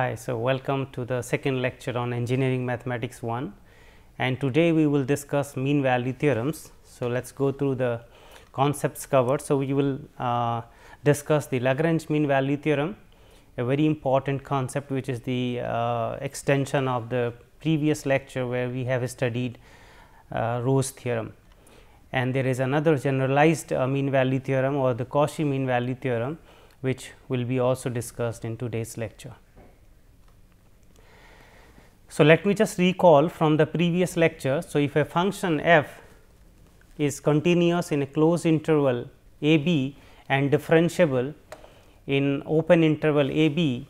Hi, so welcome to the second lecture on engineering mathematics 1 and today we will discuss mean value theorems. So, let us go through the concepts covered. So, we will uh, discuss the Lagrange mean value theorem a very important concept which is the uh, extension of the previous lecture where we have studied uh, theorem. And there is another generalized uh, mean value theorem or the Cauchy mean value theorem which will be also discussed in today's lecture. So, let me just recall from the previous lecture. So, if a function f is continuous in a closed interval a b and differentiable in open interval a b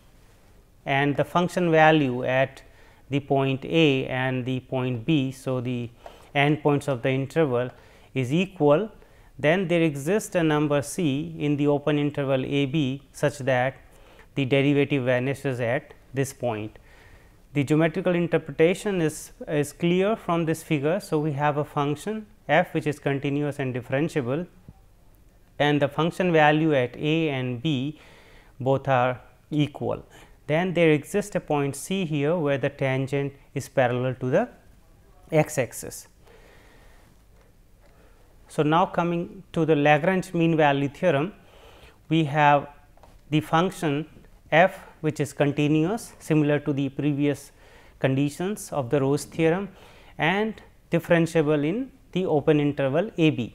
and the function value at the point a and the point b. So, the end points of the interval is equal then there exists a number c in the open interval a b such that the derivative vanishes at this point. The geometrical interpretation is, is clear from this figure. So, we have a function f which is continuous and differentiable and the function value at a and b both are equal. Then there exists a point c here where the tangent is parallel to the x axis. So, now coming to the Lagrange mean value theorem, we have the function f which is continuous similar to the previous conditions of the Rose theorem and differentiable in the open interval a b.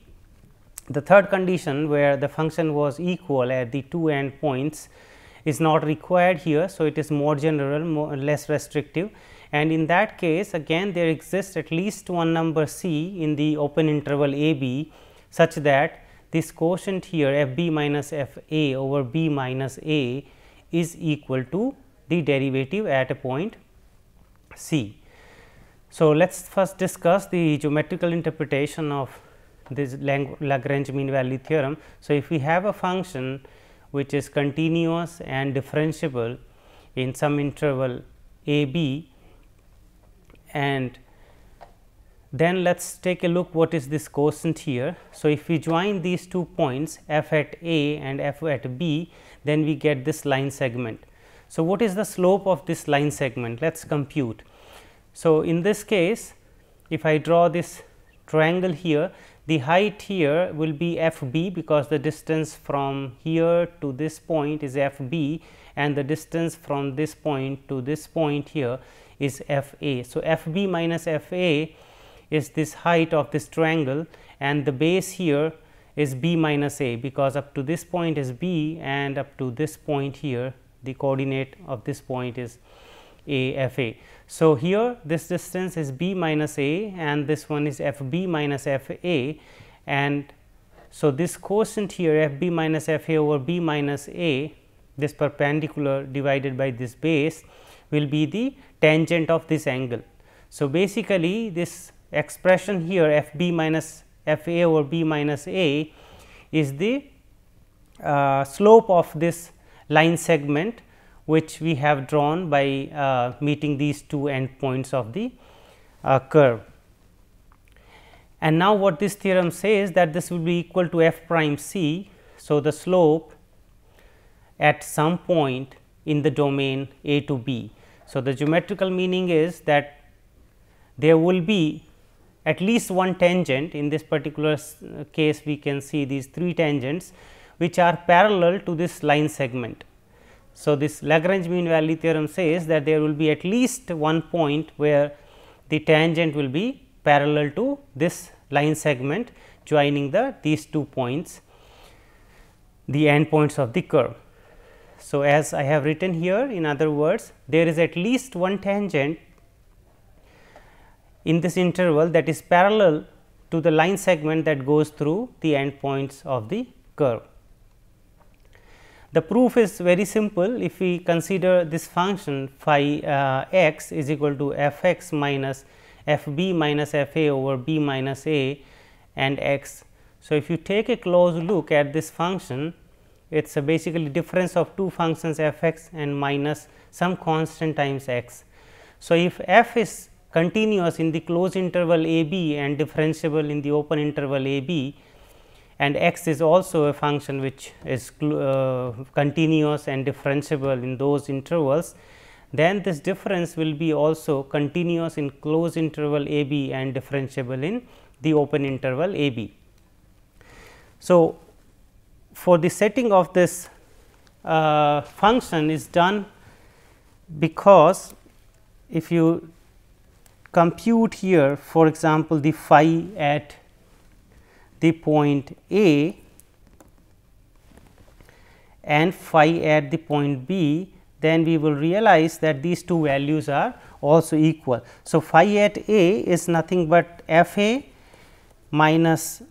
The third condition where the function was equal at the two end points is not required here. So, it is more general more less restrictive and in that case again there exists at least one number c in the open interval a b such that this quotient here f b minus f a over b minus a is equal to the derivative at a point c. So, let us first discuss the geometrical interpretation of this Lagrange mean value theorem. So, if we have a function which is continuous and differentiable in some interval a b and then let us take a look what is this quotient here. So, if we join these two points f at a and f at b then we get this line segment. So, what is the slope of this line segment? Let us compute. So, in this case, if I draw this triangle here, the height here will be f b because the distance from here to this point is f b and the distance from this point to this point here is f a. So, f b minus f a is this height of this triangle and the base here is b minus a because up to this point is b and up to this point here the coordinate of this point is a f a. So, here this distance is b minus a and this one is f b minus f a and so this quotient here f b minus f a over b minus a this perpendicular divided by this base will be the tangent of this angle. So, basically this expression here f b minus f a over b minus a is the uh, slope of this line segment which we have drawn by uh, meeting these two endpoints of the uh, curve. And now, what this theorem says that this will be equal to f prime c. So, the slope at some point in the domain a to b. So, the geometrical meaning is that there will be at least one tangent in this particular uh, case we can see these three tangents which are parallel to this line segment. So, this Lagrange mean value theorem says that there will be at least one point where the tangent will be parallel to this line segment joining the these two points the end points of the curve. So, as I have written here in other words there is at least one tangent in this interval that is parallel to the line segment that goes through the endpoints of the curve. The proof is very simple if we consider this function phi uh, x is equal to f x minus f b minus f a over b minus a and x. So, if you take a close look at this function it is basically difference of two functions f x and minus some constant times x. So, if f is continuous in the closed interval a b and differentiable in the open interval a b and x is also a function which is uh, continuous and differentiable in those intervals, then this difference will be also continuous in closed interval a b and differentiable in the open interval a b. So, for the setting of this uh, function is done because if you compute here for example, the phi at the point A and phi at the point B, then we will realize that these two values are also equal. So, phi at A is nothing but f A minus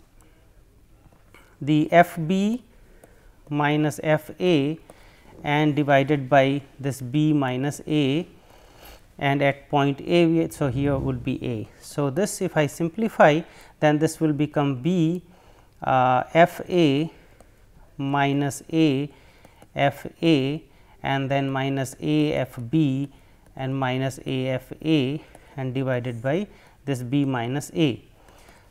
the f B minus f A and divided by this B minus A and at point A, we, so here would be A. So, this if I simplify then this will become B uh, F A minus A F A and then minus A F B and minus A F A and divided by this B minus A.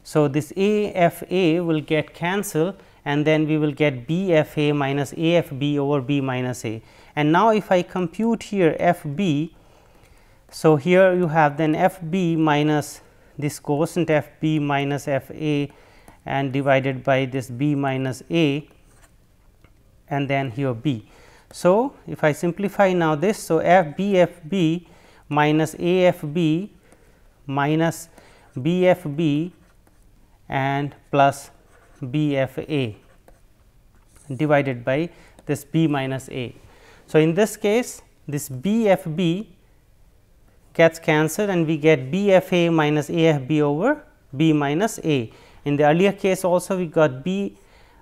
So, this A F A will get cancelled and then we will get B F A minus A F B over B minus A. And now, if I compute here F B, so, here you have then f b minus this quotient f b minus f a and divided by this b minus a and then here b. So, if I simplify now this, so f b f b minus a f b minus b f b and plus b f a divided by this b minus a. So, in this case this b f b gets cancelled and we get BFA minus AFB over B minus A. In the earlier case also we got B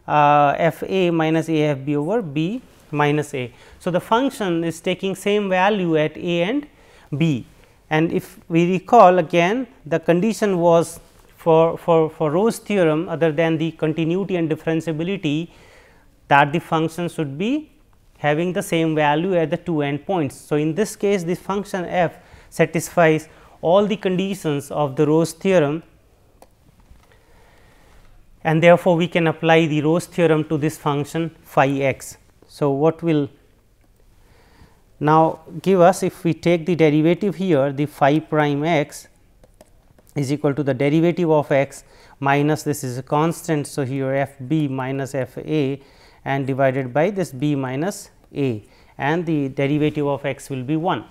uh, f a minus a f b over b minus a. So, the function is taking same value at a and b and if we recall again the condition was for, for, for Rowe's theorem other than the continuity and differentiability that the function should be having the same value at the two end points. So, in this case this function f satisfies all the conditions of the Rose theorem and therefore, we can apply the Rose theorem to this function phi x. So, what will now give us if we take the derivative here the phi prime x is equal to the derivative of x minus this is a constant. So, here f b minus f a and divided by this b minus a and the derivative of x will be 1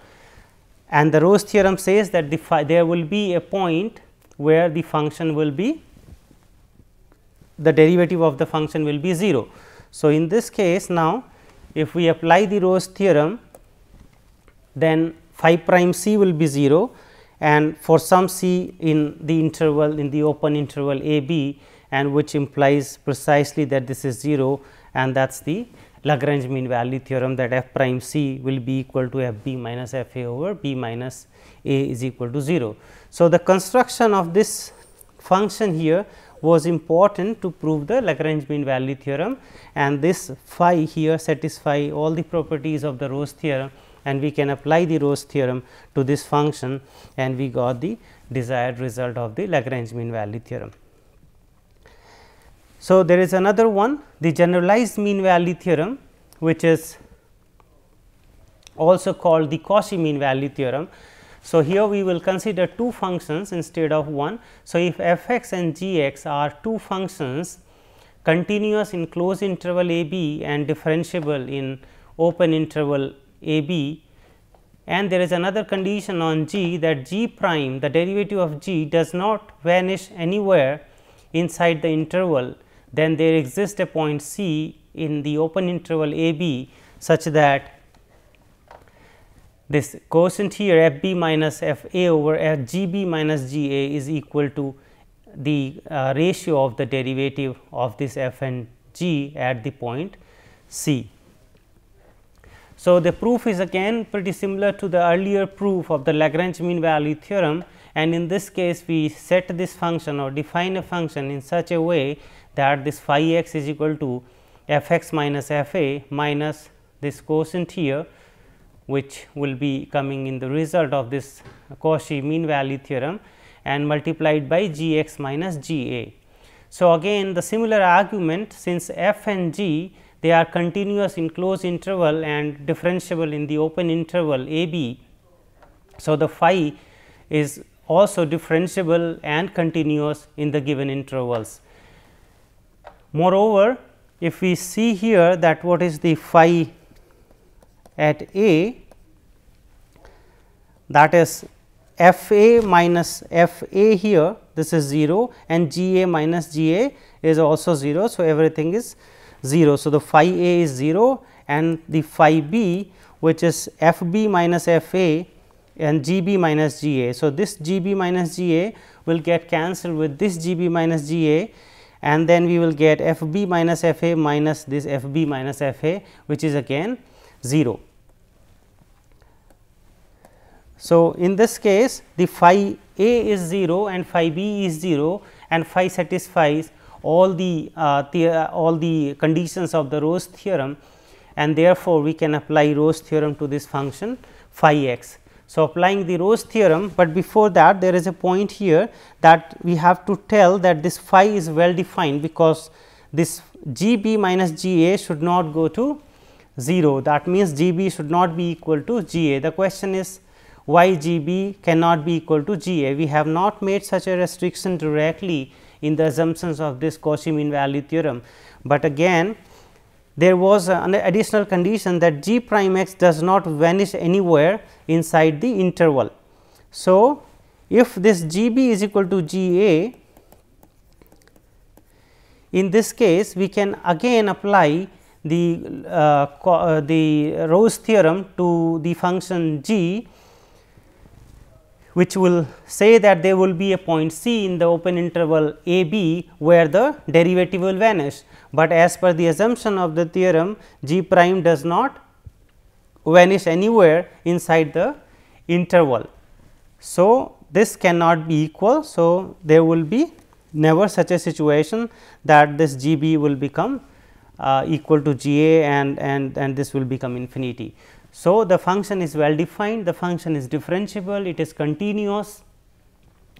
and the Rose theorem says that the there will be a point where the function will be the derivative of the function will be 0. So, in this case now if we apply the Rose theorem then phi prime c will be 0 and for some c in the interval in the open interval a b and which implies precisely that this is 0 and that is the Lagrange mean value theorem that f prime c will be equal to f b minus f a over b minus a is equal to 0. So, the construction of this function here was important to prove the Lagrange mean value theorem and this phi here satisfy all the properties of the Rose theorem and we can apply the Rose theorem to this function and we got the desired result of the Lagrange mean value theorem. So, there is another one the generalized mean value theorem which is also called the Cauchy mean value theorem. So, here we will consider two functions instead of one. So, if f x and g x are two functions continuous in closed interval a b and differentiable in open interval a b and there is another condition on g that g prime the derivative of g does not vanish anywhere inside the interval then there exists a point C in the open interval a b such that this quotient here f b minus f a over f g b minus g a is equal to the uh, ratio of the derivative of this f and g at the point c. So, the proof is again pretty similar to the earlier proof of the Lagrange mean value theorem and in this case we set this function or define a function in such a way that this phi x is equal to f x minus f a minus this quotient here which will be coming in the result of this Cauchy mean value theorem and multiplied by g x minus g a. So, again the similar argument since f and g they are continuous in closed interval and differentiable in the open interval a b. So, the phi is also differentiable and continuous in the given intervals. Moreover, if we see here that what is the phi at A that is f a minus f a here this is 0 and g a minus g a is also 0. So, everything is 0. So, the phi a is 0 and the phi b which is f b minus f a and g b minus g a. So, this g b minus g a will get cancelled with this g b minus g a and then we will get f b minus f a minus this f b minus f a which is again 0. So, in this case the phi a is 0 and phi b is 0 and phi satisfies all the, uh, the uh, all the conditions of the Rose theorem and therefore, we can apply Rose theorem to this function phi x so, applying the Rose theorem, but before that there is a point here that we have to tell that this phi is well defined because this g b minus g a should not go to 0 that means, g b should not be equal to g a. The question is why g b cannot be equal to g a. We have not made such a restriction directly in the assumptions of this Cauchy mean value theorem, but again there was an additional condition that g prime x does not vanish anywhere inside the interval. So, if this g b is equal to g a, in this case we can again apply the, uh, uh the Rose theorem to the function g which will say that there will be a point c in the open interval a b where the derivative will vanish but as per the assumption of the theorem g prime does not vanish anywhere inside the interval. So, this cannot be equal. So, there will be never such a situation that this g b will become uh, equal to g a and, and, and this will become infinity. So, the function is well defined, the function is differentiable, it is continuous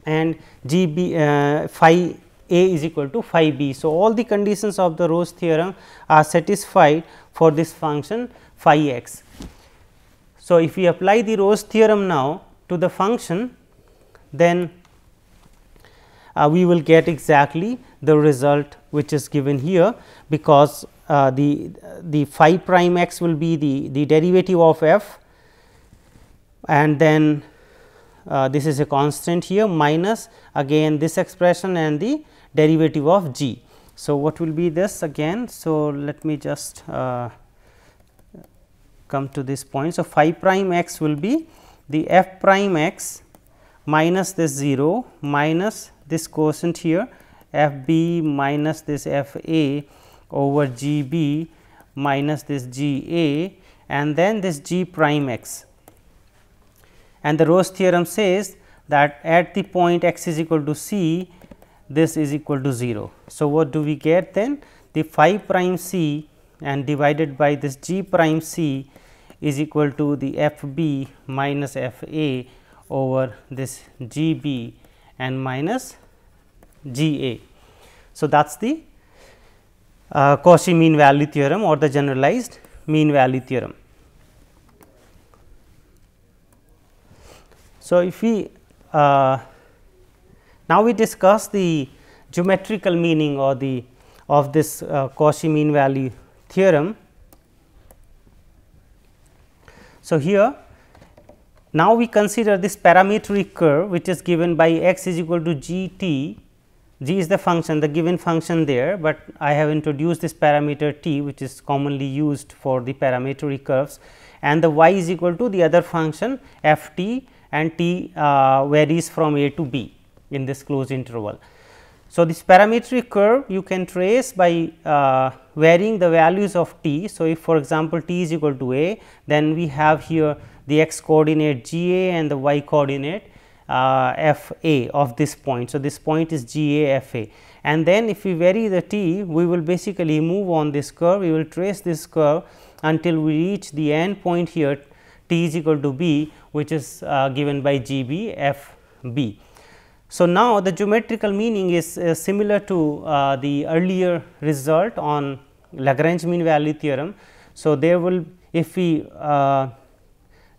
and g b uh, phi a is equal to phi b. So, all the conditions of the Rose theorem are satisfied for this function phi x. So, if we apply the Rose theorem now to the function, then uh, we will get exactly the result which is given here, because uh, the, the phi prime x will be the, the derivative of f and then uh, this is a constant here minus again this expression and the derivative of g. So, what will be this again? So, let me just uh, come to this point. So, phi prime x will be the f prime x minus this 0 minus this quotient here f b minus this f a over g b minus this g a and then this g prime x. And the Rose theorem says that at the point x is equal to c, this is equal to 0. So, what do we get then? The phi prime c and divided by this g prime c is equal to the f b minus f a over this g b and minus g a. So, that is the uh, Cauchy mean value theorem or the generalized mean value theorem. So, if we uh, now, we discuss the geometrical meaning or the of this uh, Cauchy mean value theorem. So, here now we consider this parametric curve which is given by x is equal to g t g is the function the given function there, but I have introduced this parameter t which is commonly used for the parametric curves and the y is equal to the other function f t and t uh, varies from a to b in this closed interval. So, this parametric curve you can trace by uh, varying the values of t. So, if for example, t is equal to a then we have here the x coordinate g a and the y coordinate uh, f a of this point. So, this point is g a f a and then if we vary the t we will basically move on this curve we will trace this curve until we reach the end point here t is equal to b which is uh, given by g b f b. So, now the geometrical meaning is uh, similar to uh, the earlier result on Lagrange mean value theorem. So, there will if we uh,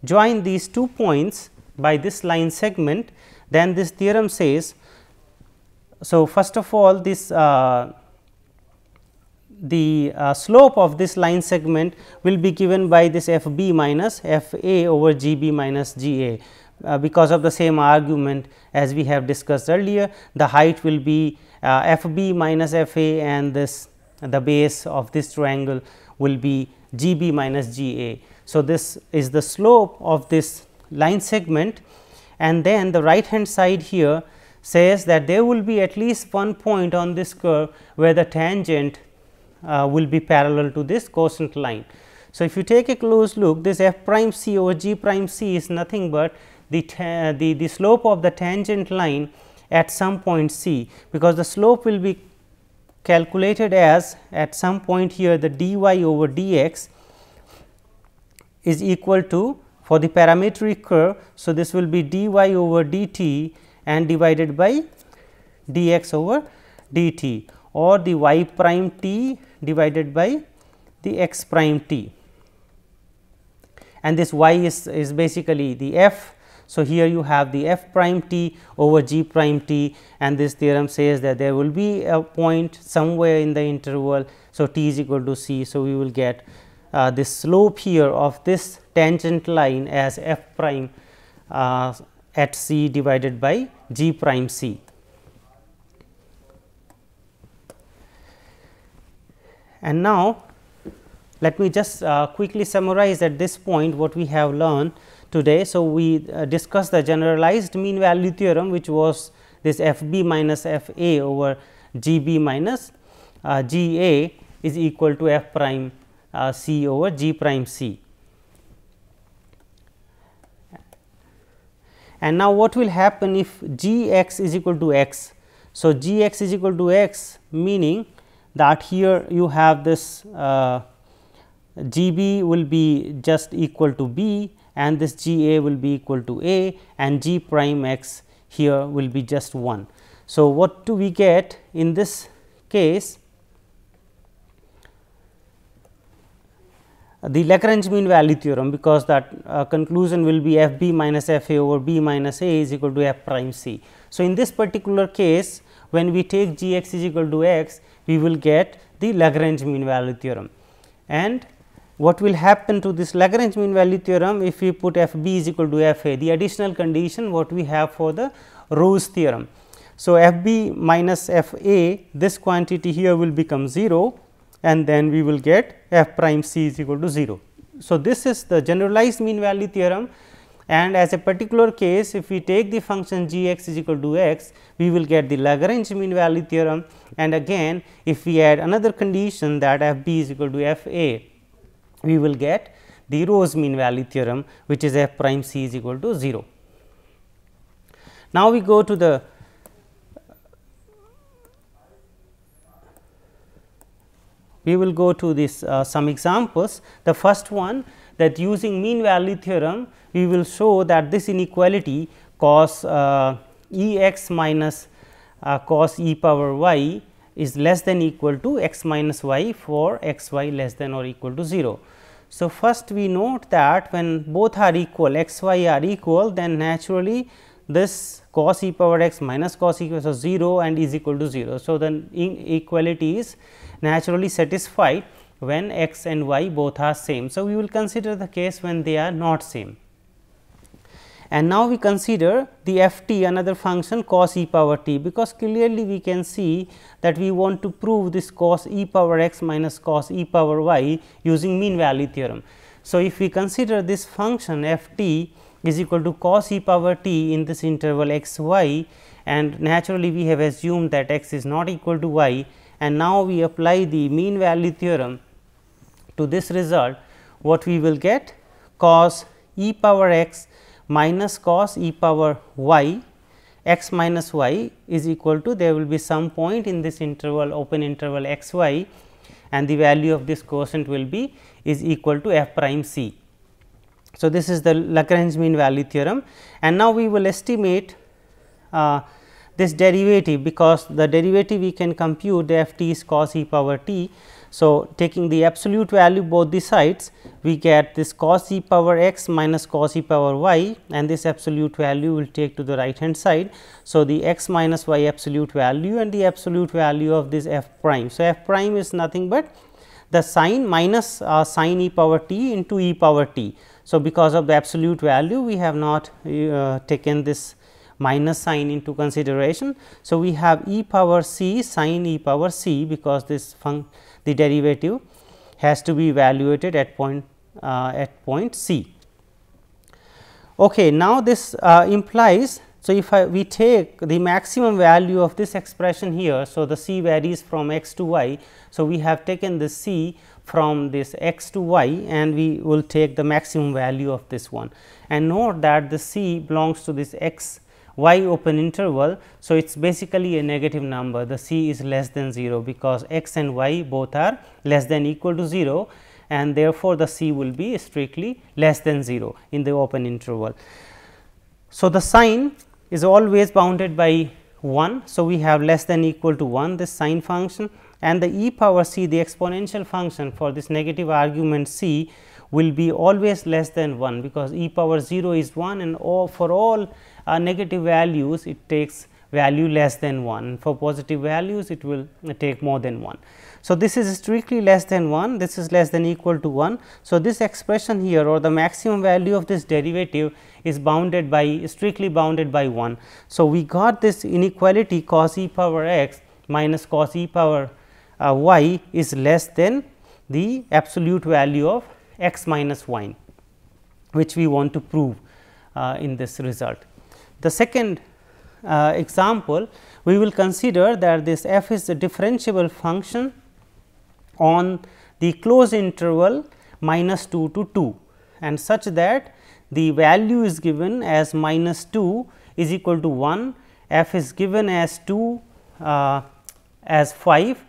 join these two points by this line segment then this theorem says. So, first of all this uh, the uh, slope of this line segment will be given by this f b minus f a over g b minus g a. Uh, because of the same argument as we have discussed earlier the height will be uh, f b minus f a and this the base of this triangle will be g b minus g a. So, this is the slope of this line segment and then the right hand side here says that there will be at least one point on this curve where the tangent uh, will be parallel to this cosine line. So, if you take a close look this f prime c over g prime c is nothing but the, the, the slope of the tangent line at some point c, because the slope will be calculated as at some point here the dy over dx is equal to for the parametric curve. So, this will be dy over dt and divided by dx over dt or the y prime t divided by the x prime t. And this y is, is basically the f so, here you have the f prime t over g prime t and this theorem says that there will be a point somewhere in the interval. So, t is equal to c. So, we will get uh, the slope here of this tangent line as f prime uh, at c divided by g prime c. And now, let me just uh, quickly summarize at this point what we have learned today. So, we uh, discussed the generalized mean value theorem which was this f b minus f a over g b minus uh, g a is equal to f prime uh, c over g prime c. And now, what will happen if g x is equal to x? So, g x is equal to x meaning that here you have this uh, g b will be just equal to b and this g a will be equal to a and g prime x here will be just 1. So, what do we get in this case? The Lagrange mean value theorem because that uh, conclusion will be f b minus f a over b minus a is equal to f prime c. So, in this particular case when we take g x is equal to x we will get the Lagrange mean value theorem and what will happen to this Lagrange mean value theorem if we put f b is equal to f a the additional condition what we have for the Rose theorem. So, f b minus f a this quantity here will become 0 and then we will get f prime c is equal to 0. So, this is the generalized mean value theorem and as a particular case if we take the function g x is equal to x we will get the Lagrange mean value theorem and again if we add another condition that f b is equal to f a we will get the Rose mean value theorem which is f prime c is equal to 0. Now, we go to the we will go to this uh, some examples. The first one that using mean value theorem we will show that this inequality cos uh, E x minus uh, cos e power y is less than equal to x minus y for x y less than or equal to 0. So, first we note that when both are equal x y are equal then naturally this cos e power x minus cos e x is 0 and is equal to 0. So, the inequality is naturally satisfied when x and y both are same. So, we will consider the case when they are not same. And now we consider the f t another function cos e power t because clearly we can see that we want to prove this cos e power x minus cos e power y using mean value theorem. So, if we consider this function f t is equal to cos e power t in this interval x y and naturally we have assumed that x is not equal to y and now we apply the mean value theorem to this result what we will get cos e power x minus cos e power y x minus y is equal to there will be some point in this interval open interval x y and the value of this quotient will be is equal to f prime c. So, this is the Lagrange mean value theorem and now we will estimate uh, this derivative because the derivative we can compute f t is cos e power t. So, taking the absolute value both the sides we get this cos e power x minus cos e power y and this absolute value will take to the right hand side. So, the x minus y absolute value and the absolute value of this f prime. So, f prime is nothing but the sine minus uh, sine e power t into e power t. So, because of the absolute value we have not uh, taken this minus sign into consideration. So, we have e power c sine e power c because this function the derivative has to be evaluated at point uh, at point C. Okay, now this uh, implies so if I, we take the maximum value of this expression here, so the C varies from x to y. So we have taken the C from this x to y and we will take the maximum value of this one and note that the C belongs to this x y open interval. So, it is basically a negative number the c is less than 0 because x and y both are less than equal to 0 and therefore, the c will be strictly less than 0 in the open interval. So, the sign is always bounded by 1. So, we have less than equal to 1 this sine function and the e power c the exponential function for this negative argument c will be always less than 1 because e power 0 is 1 and all, for all uh, negative values it takes value less than 1 for positive values it will take more than 1. So, this is strictly less than 1 this is less than equal to 1. So, this expression here or the maximum value of this derivative is bounded by strictly bounded by 1. So, we got this inequality cos e power x minus cos e power uh, y is less than the absolute value of x minus y which we want to prove uh, in this result. The second uh, example, we will consider that this f is a differentiable function on the closed interval minus 2 to 2 and such that the value is given as minus 2 is equal to 1, f is given as 2 uh, as 5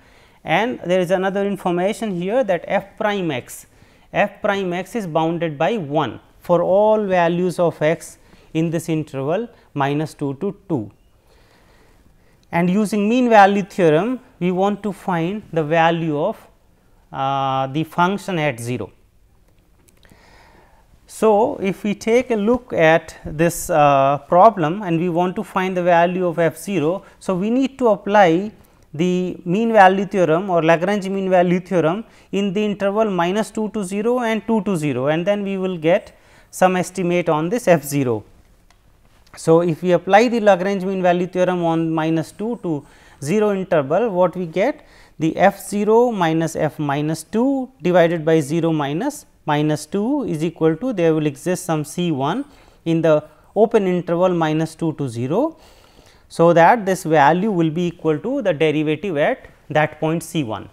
and there is another information here that f prime x, f prime x is bounded by 1 for all values of x in this interval minus 2 to 2. And using mean value theorem, we want to find the value of uh, the function at 0. So, if we take a look at this uh, problem and we want to find the value of f 0. So, we need to apply the mean value theorem or Lagrange mean value theorem in the interval minus 2 to 0 and 2 to 0 and then we will get some estimate on this f 0. So, if we apply the Lagrange mean value theorem on minus 2 to 0 interval, what we get? The f 0 minus f minus 2 divided by 0 minus minus 2 is equal to there will exist some c 1 in the open interval minus 2 to 0. So, that this value will be equal to the derivative at that point c 1.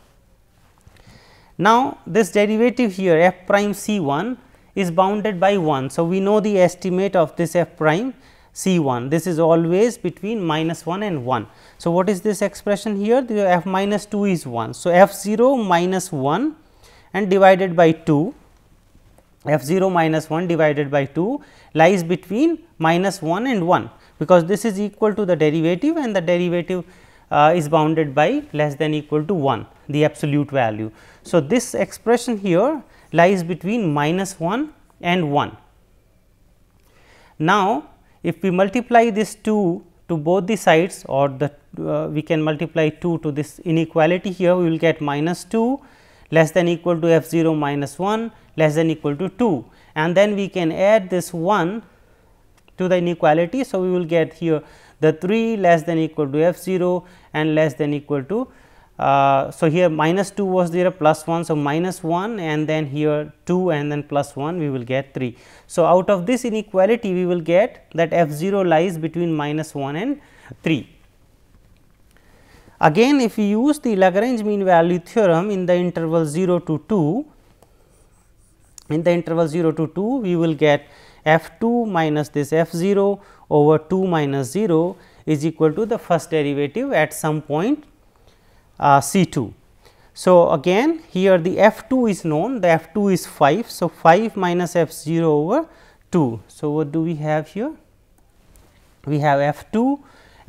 Now, this derivative here f prime c 1 is bounded by 1. So, we know the estimate of this f prime C 1 this is always between minus 1 and 1. So, what is this expression here the f minus 2 is 1. So, f 0 minus 1 and divided by 2 f 0 minus 1 divided by 2 lies between minus 1 and 1 because this is equal to the derivative and the derivative uh, is bounded by less than equal to 1 the absolute value. So, this expression here lies between minus 1 and 1. Now, if we multiply this 2 to both the sides or the uh, we can multiply 2 to this inequality here, we will get minus 2 less than equal to f 0 minus 1 less than equal to 2 and then we can add this 1 to the inequality. So, we will get here the 3 less than equal to f 0 and less than equal to uh, so, here minus 2 was there plus 1. So, minus 1 and then here 2 and then plus 1 we will get 3. So, out of this inequality we will get that f 0 lies between minus 1 and 3. Again if we use the Lagrange mean value theorem in the interval 0 to 2, in the interval 0 to 2 we will get f 2 minus this f 0 over 2 minus 0 is equal to the first derivative at some point uh, C 2. So, again here the F 2 is known the F 2 is 5. So, 5 minus F 0 over 2. So, what do we have here? We have F 2,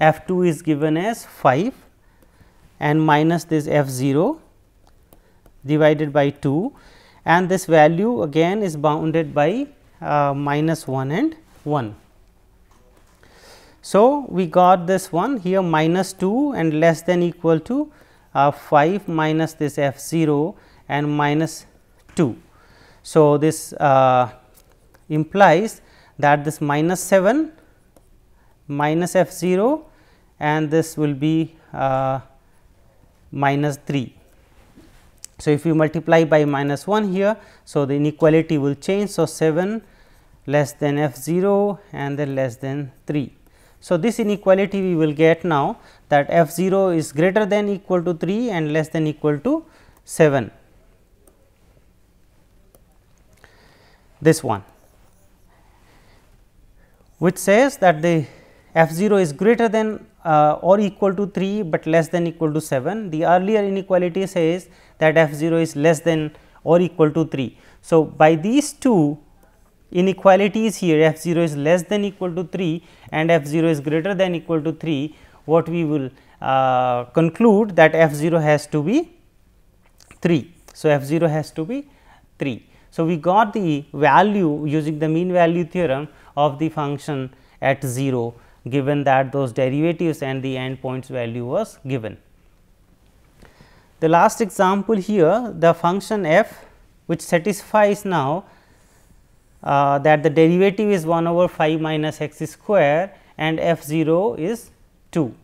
F 2 is given as 5 and minus this F 0 divided by 2 and this value again is bounded by uh, minus 1 and 1. So, we got this one here minus 2 and less than equal to uh, 5 minus this f 0 and minus 2. So, this uh, implies that this minus 7 minus f 0 and this will be uh, minus 3. So, if you multiply by minus 1 here, so the inequality will change. So, 7 less than f 0 and then less than 3. So, this inequality we will get now that f 0 is greater than equal to 3 and less than equal to 7 this one which says that the f 0 is greater than uh, or equal to 3, but less than equal to 7. The earlier inequality says that f 0 is less than or equal to 3. So, by these two inequalities here f 0 is less than equal to 3 and f 0 is greater than equal to 3, what we will uh, conclude that f 0 has to be 3. So, f 0 has to be 3. So, we got the value using the mean value theorem of the function at 0 given that those derivatives and the endpoints value was given. The last example here the function f which satisfies now uh, that the derivative is 1 over five minus x square and f 0 is 2.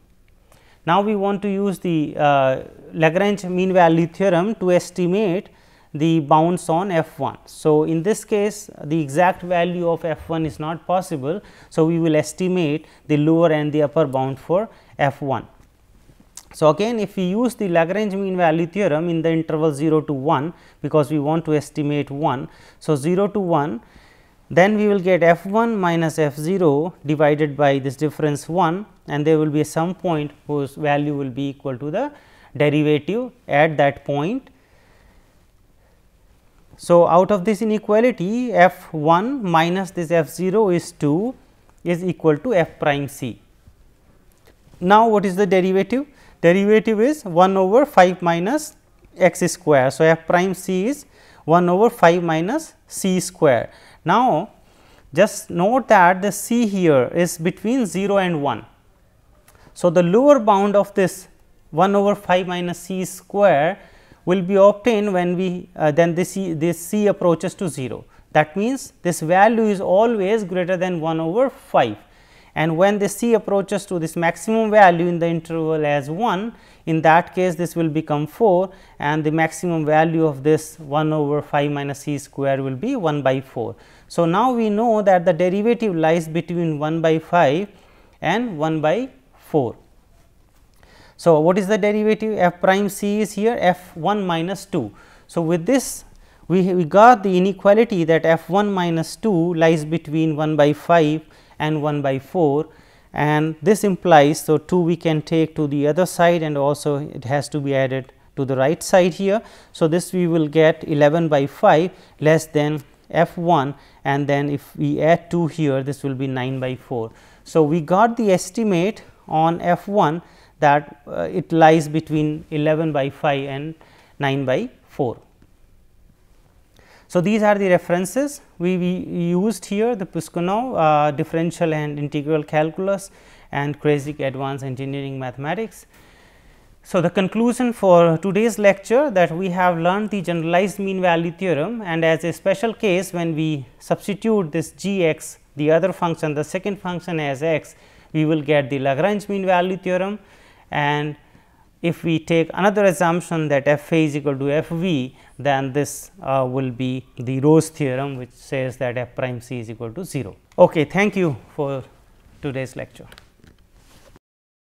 Now, we want to use the uh, Lagrange mean value theorem to estimate the bounds on f 1. So, in this case the exact value of f 1 is not possible. So, we will estimate the lower and the upper bound for f 1. So, again if we use the Lagrange mean value theorem in the interval 0 to 1 because we want to estimate 1. So, 0 to 1 then we will get f 1 minus f 0 divided by this difference 1 and there will be some point whose value will be equal to the derivative at that point. So, out of this inequality f 1 minus this f 0 is 2 is equal to f prime c. Now, what is the derivative? Derivative is 1 over 5 minus x square. So, f prime c is 1 over 5 minus c square now, just note that the C here is between 0 and 1. So, the lower bound of this 1 over 5 minus C square will be obtained when we uh, then this C, this C approaches to 0. That means, this value is always greater than 1 over 5 and when the C approaches to this maximum value in the interval as 1, in that case this will become 4 and the maximum value of this 1 over 5 minus C square will be 1 by 4. So, now we know that the derivative lies between 1 by 5 and 1 by 4. So, what is the derivative f prime c is here f 1 minus 2. So, with this we, we got the inequality that f 1 minus 2 lies between 1 by 5 and 1 by 4 and this implies. So, 2 we can take to the other side and also it has to be added to the right side here. So, this we will get 11 by 5 less than f 1 and then if we add 2 here this will be 9 by 4. So, we got the estimate on f 1 that uh, it lies between 11 by 5 and 9 by 4. So, these are the references we, we used here the Puskunov uh, differential and integral calculus and Crazy advanced engineering mathematics. So, the conclusion for today's lecture that we have learned the generalized mean value theorem and as a special case when we substitute this g x the other function the second function as x we will get the Lagrange mean value theorem and if we take another assumption that f a is equal to f v then this uh, will be the Rose theorem which says that f prime c is equal to 0. Okay, thank you for today's lecture.